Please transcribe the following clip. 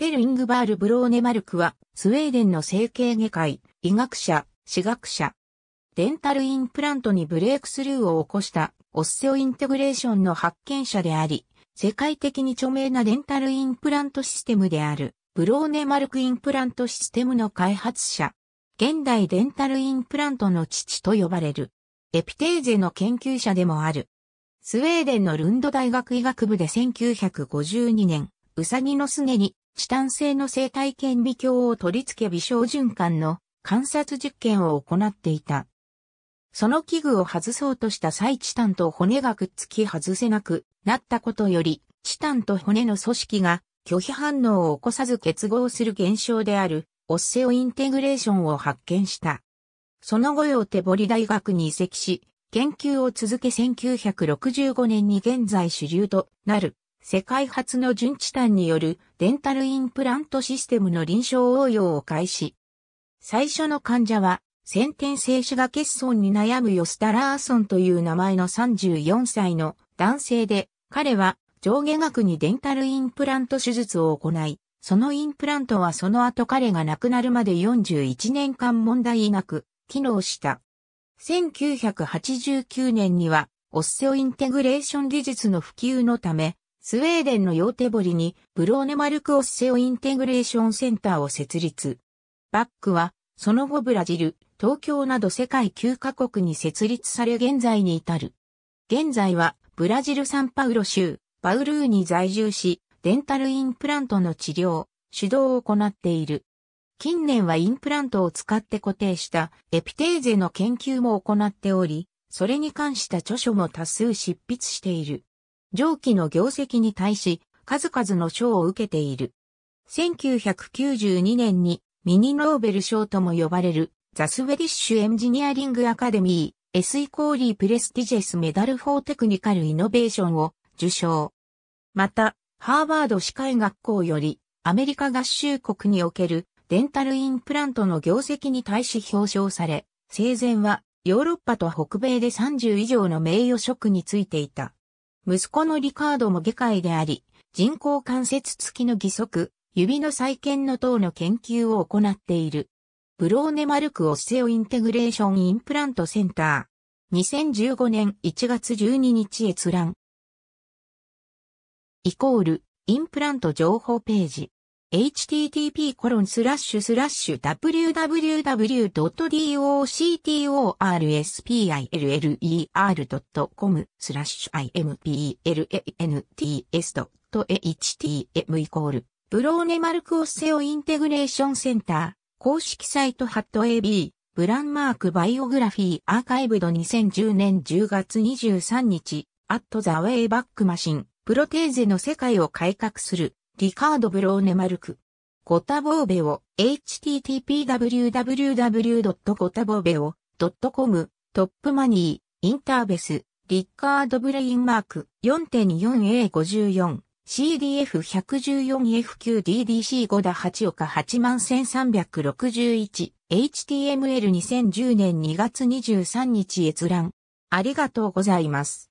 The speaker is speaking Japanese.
ペルイングバール・ブローネマルクは、スウェーデンの整形外科医、医学者、歯学者。デンタルインプラントにブレイクスルーを起こしたオッセオインテグレーションの発見者であり、世界的に著名なデンタルインプラントシステムである、ブローネマルクインプラントシステムの開発者。現代デンタルインプラントの父と呼ばれる。エピテーゼの研究者でもある。スウェーデンのルンド大学医学部で1952年、ウサギのすねにチタン製の生体顕微鏡を取り付け微小循環の観察実験を行っていた。その器具を外そうとした際チタンと骨がくっつき外せなくなったことより、チタンと骨の組織が拒否反応を起こさず結合する現象であるオッセオインテグレーションを発見した。その後よ手堀大学に移籍し、研究を続け1965年に現在主流となる世界初の純チタンによるデンタルインプラントシステムの臨床応用を開始。最初の患者は、先天性歯が欠損に悩むヨスタラーソンという名前の34歳の男性で、彼は上下額にデンタルインプラント手術を行い、そのインプラントはその後彼が亡くなるまで41年間問題なく機能した。1989年にはオッセオインテグレーション技術の普及のためスウェーデンのヨーテボリに、ブローネマルクオッセオインテグレーションセンターを設立。バックは、その後ブラジル、東京など世界9カ国に設立され現在に至る。現在は、ブラジルサンパウロ州、バウルーに在住し、デンタルインプラントの治療、指導を行っている。近年はインプラントを使って固定したエピテーゼの研究も行っており、それに関した著書も多数執筆している。上記の業績に対し、数々の賞を受けている。1992年にミニノーベル賞とも呼ばれるザ・スウェディッシュ・エンジニアリング・アカデミー、エスイコーリー・プレスティジェス・メダル・フォー・テクニカル・イノベーションを受賞。また、ハーバード歯科医学校より、アメリカ合衆国におけるデンタルインプラントの業績に対し表彰され、生前はヨーロッパと北米で30以上の名誉職についていた。息子のリカードも外科医であり、人工関節付きの義足、指の再建の等の研究を行っている。ブローネマルクオッセオインテグレーションインプラントセンター。2015年1月12日閲覧。イコール、インプラント情報ページ。http://www.doctorspill.com スラッシュ implants.htm ブローネマルクオッセオインテグレーションセンター公式サイトハット AB ブランマークバイオグラフィーアーカイブド2010年10月23日アットザウェイバックマシンプロテーゼの世界を改革するリカード・ブローネ・マルク。ゴタボーベオ、h t t p w w w g o t a b o r e o c o m トップマニー、インターベス、リッカード・ブレインマーク、4 4 a 5 4 CDF114F9DDC5 だ8岡81361、HTML2010 年2月23日閲覧。ありがとうございます。